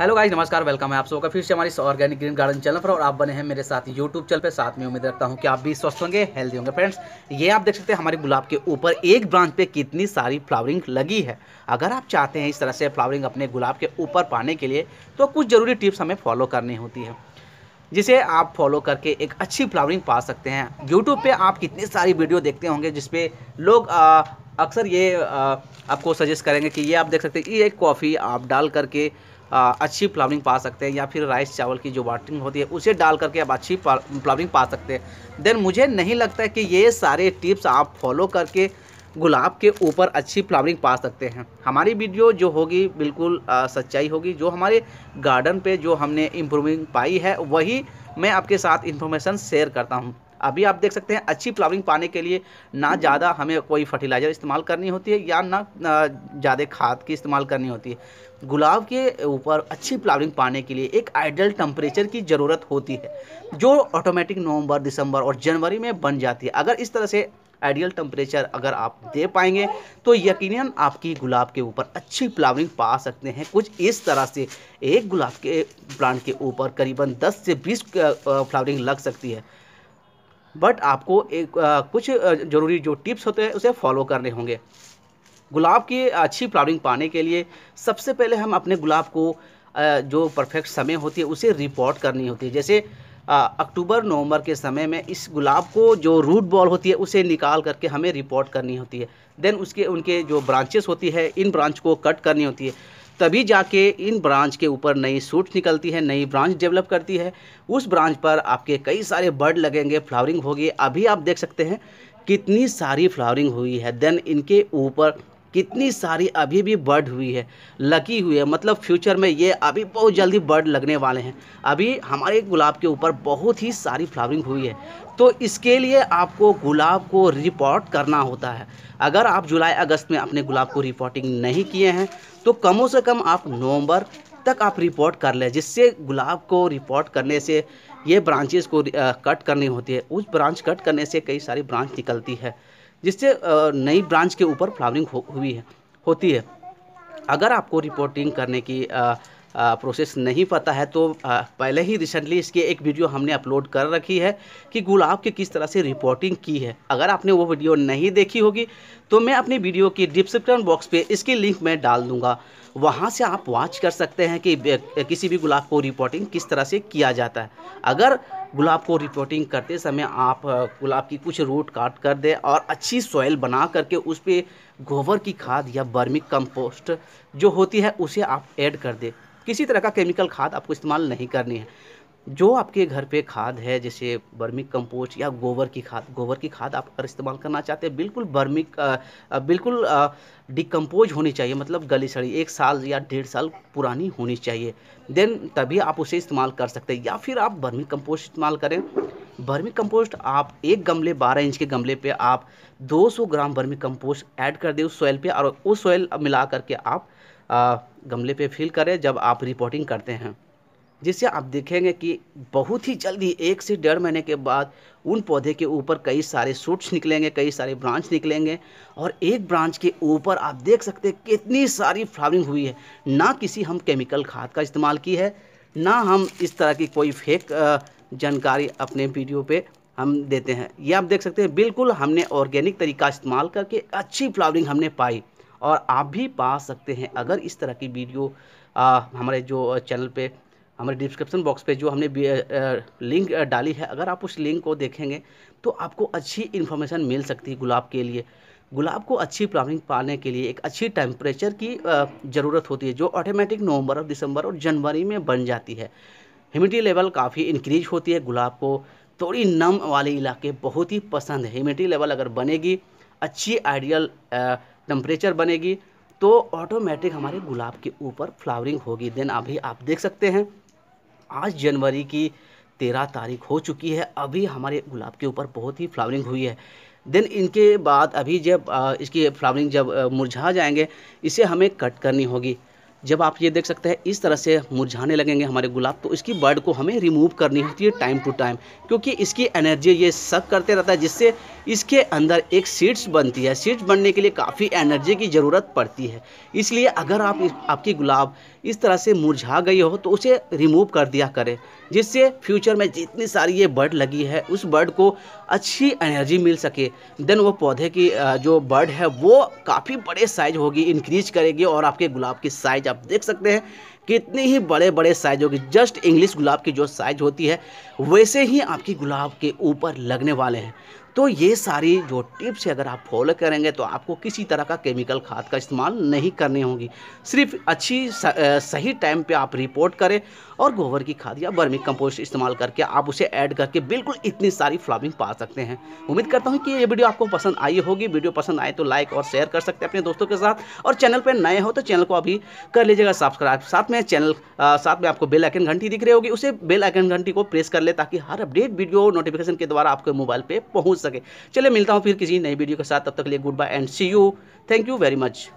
hello guys नमस्कार welcome है आप सबका फिर से हमारी ऑर्गेनिक ग्रीन गार्डन चैनल पर और आप बने हैं मेरे साथ यूट्यूब चैनल पे साथ में उम्मीद रखता हूँ कि आप भी स्वस्थ होंगे हेल्दी होंगे फ्रेंड्स ये आप देख सकते हैं हमारे गुलाब के ऊपर एक ब्रांच पे कितनी सारी फ्लावरिंग लगी है अगर आप चाहते हैं इस तरह से फ्लावरिंग अपने गुलाब के ऊपर पाने के लिए तो कुछ ज़रूरी टिप्स हमें फॉलो करनी होती है जिसे आप फॉलो करके एक अच्छी फ्लावरिंग पा सकते हैं यूट्यूब पर आप कितनी सारी वीडियो देखते होंगे जिसपे लोग अक्सर ये आपको सजेस्ट करेंगे कि ये आप देख सकते हैं ये एक कॉफ़ी आप डाल करके अच्छी प्लावनिंग पा सकते हैं या फिर राइस चावल की जो वाटरिंग होती है उसे डाल करके आप अच्छी प्लावनिंग पा सकते हैं देन मुझे नहीं लगता है कि ये सारे टिप्स आप फॉलो करके गुलाब के ऊपर अच्छी फ्लावरिंग पा सकते हैं हमारी वीडियो जो होगी बिल्कुल आ, सच्चाई होगी जो हमारे गार्डन पे जो हमने इम्प्रूविंग पाई है वही मैं आपके साथ इन्फॉर्मेशन शेयर करता हूँ अभी आप देख सकते हैं अच्छी फ्लावरिंग पाने के लिए ना ज़्यादा हमें कोई फर्टिलाइज़र इस्तेमाल करनी होती है या ना ज़्यादा खाद की इस्तेमाल करनी होती है गुलाब के ऊपर अच्छी फ्लावरिंग पाने के लिए एक आइडियल टम्परेचर की ज़रूरत होती है जो ऑटोमेटिक नवंबर दिसंबर और जनवरी में बन जाती है अगर इस तरह से आइडियल टेम्परेचर अगर आप दे पाएंगे तो यकीनन आपकी गुलाब के ऊपर अच्छी फ्लावरिंग पा सकते हैं कुछ इस तरह से एक गुलाब के प्लांट के ऊपर करीबन 10 से 20 फ्लावरिंग लग सकती है बट आपको एक आ, कुछ ज़रूरी जो टिप्स होते हैं उसे फॉलो करने होंगे गुलाब की अच्छी फ्लावरिंग पाने के लिए सबसे पहले हम अपने गुलाब को आ, जो परफेक्ट समय होती है उसे रिपोर्ट करनी होती है जैसे अक्टूबर नवंबर के समय में इस गुलाब को जो रूट बॉल होती है उसे निकाल करके हमें रिपोर्ट करनी होती है देन उसके उनके जो ब्रांचेस होती है इन ब्रांच को कट करनी होती है तभी जाके इन ब्रांच के ऊपर नई सूट निकलती है नई ब्रांच डेवलप करती है उस ब्रांच पर आपके कई सारे बर्ड लगेंगे फ्लावरिंग होगी अभी आप देख सकते हैं कितनी सारी फ्लावरिंग हुई है देन इनके ऊपर कितनी सारी अभी भी बर्ड हुई है लकी हुई है मतलब फ्यूचर में ये अभी बहुत जल्दी बर्ड लगने वाले हैं अभी हमारे गुलाब के ऊपर बहुत ही सारी फ्लावरिंग हुई है तो इसके लिए आपको गुलाब को रिपोर्ट करना होता है अगर आप जुलाई अगस्त में अपने गुलाब को रिपोर्टिंग नहीं किए हैं तो कमों से कम आप नवम्बर तक आप रिपोर्ट कर लें जिससे गुलाब को रिपोर्ट करने से ये ब्रांचेस को कट करनी होती है उस ब्रांच कट करने से कई सारी ब्रांच निकलती है जिससे नई ब्रांच के ऊपर फ्लावरिंग हो, हुई है होती है अगर आपको रिपोर्टिंग करने की प्रोसेस नहीं पता है तो पहले ही रिसेंटली इसकी एक वीडियो हमने अपलोड कर रखी है कि गुलाब की किस तरह से रिपोर्टिंग की है अगर आपने वो वीडियो नहीं देखी होगी तो मैं अपनी वीडियो की डिस्क्रिप्शन बॉक्स पे इसकी लिंक मैं डाल दूंगा वहाँ से आप वॉच कर सकते हैं कि किसी भी गुलाब को रिपोर्टिंग किस तरह से किया जाता है अगर गुलाब को रिपोर्टिंग करते समय आप गुलाब की कुछ रूट काट कर दें और अच्छी सॉइल बना करके उस पर गोबर की खाद या बर्मिक कंपोस्ट जो होती है उसे आप ऐड कर दें किसी तरह का केमिकल खाद आपको इस्तेमाल नहीं करनी है जो आपके घर पे खाद है जैसे बर्मिक कंपोस्ट या गोबर की खाद गोबर की खाद आप अगर इस्तेमाल करना चाहते हैं बिल्कुल बर्मिक बिल्कुल डिकम्पोज होनी चाहिए मतलब गली सड़ी एक साल या डेढ़ साल पुरानी होनी चाहिए देन तभी आप उसे इस्तेमाल कर सकते हैं या फिर आप बर्मिक कंपोस्ट इस्तेमाल करें बर्मिक कंपोस्ट आप एक गमले 12 इंच के गमले पे आप 200 ग्राम बर्मी कंपोस्ट ऐड कर दें उस सॉयल पे और उस सॉयल मिला करके आप गमले पे फिल करें जब आप रिपोर्टिंग करते हैं जिससे आप देखेंगे कि बहुत ही जल्दी एक से डेढ़ महीने के बाद उन पौधे के ऊपर कई सारे सूट्स निकलेंगे कई सारे ब्रांच निकलेंगे और एक ब्रांच के ऊपर आप देख सकते हैं कितनी सारी फ्लावरिंग हुई है ना किसी हम केमिकल खाद का इस्तेमाल की है ना हम इस तरह की कोई फेक जानकारी अपने वीडियो पे हम देते हैं ये आप देख सकते हैं बिल्कुल हमने ऑर्गेनिक तरीका इस्तेमाल करके अच्छी फ्लावरिंग हमने पाई और आप भी पा सकते हैं अगर इस तरह की वीडियो आ, हमारे जो चैनल पे हमारे डिस्क्रिप्शन बॉक्स पे जो हमने लिंक डाली है अगर आप उस लिंक को देखेंगे तो आपको अच्छी इन्फॉर्मेशन मिल सकती है गुलाब के लिए गुलाब को अच्छी प्लानिंग पाने के लिए एक अच्छी टेम्परेचर की ज़रूरत होती है जो ऑटोमेटिक नवंबर और दिसंबर और जनवरी में बन जाती है ह्यूमिडिटी लेवल काफ़ी इंक्रीज होती है गुलाब को थोड़ी नम वाले इलाके बहुत ही पसंद है ह्यूमिडिटी लेवल अगर बनेगी अच्छी आइडियल टम्परेचर बनेगी तो ऑटोमेटिक हमारे गुलाब के ऊपर फ्लावरिंग होगी देन अभी आप देख सकते हैं आज जनवरी की तेरह तारीख हो चुकी है अभी हमारे गुलाब के ऊपर बहुत ही फ्लावरिंग हुई है देन इनके बाद अभी जब इसकी फ्लावरिंग जब मुरझा जाएंगे इसे हमें कट करनी होगी जब आप ये देख सकते हैं इस तरह से मुरझाने लगेंगे हमारे गुलाब तो इसकी बर्ड को हमें रिमूव करनी होती है टाइम टू टाइम क्योंकि इसकी एनर्जी ये सक करते रहता है जिससे इसके अंदर एक सीड्स बनती है सीड्स बनने के लिए काफ़ी एनर्जी की ज़रूरत पड़ती है इसलिए अगर आप आपकी गुलाब इस तरह से मुरझा गई हो तो उसे रिमूव कर दिया करें जिससे फ्यूचर में जितनी सारी ये बर्ड लगी है उस बर्ड को अच्छी एनर्जी मिल सके देन वो पौधे की जो बर्ड है वो काफ़ी बड़े साइज होगी इंक्रीज करेगी और आपके गुलाब की साइज आप देख सकते हैं कितने ही बड़े बड़े साइज होगी जस्ट इंग्लिश गुलाब की जो साइज होती है वैसे ही आपकी गुलाब के ऊपर लगने वाले हैं तो ये सारी जो टिप्स है अगर आप फॉलो करेंगे तो आपको किसी तरह का केमिकल खाद का इस्तेमाल नहीं करनी होगी सिर्फ अच्छी सही टाइम पे आप रिपोर्ट करें और गोबर की खाद या बर्मिक कंपोस्ट इस्तेमाल करके आप उसे ऐड करके बिल्कुल इतनी सारी फ्लॉबिंग पा सकते हैं उम्मीद करता हूँ कि ये वीडियो आपको पसंद आई होगी वीडियो पसंद आए तो लाइक और शेयर कर सकते हैं अपने दोस्तों के साथ और चैनल पर नए हो तो चैनल को अभी कर लीजिएगा सब्सक्राइब साथ में में चैनल साथ में आपको बेल आइकन घंटी दिख रही होगी उसे बेल आइकन घंटी को प्रेस कर ले ताकि हर अपडेट वीडियो नोटिफिकेशन के द्वारा आपके मोबाइल पर पहुँच सके चले मिलता हूँ फिर किसी नई वीडियो के साथ तब तक लिए good bye and see you thank you very much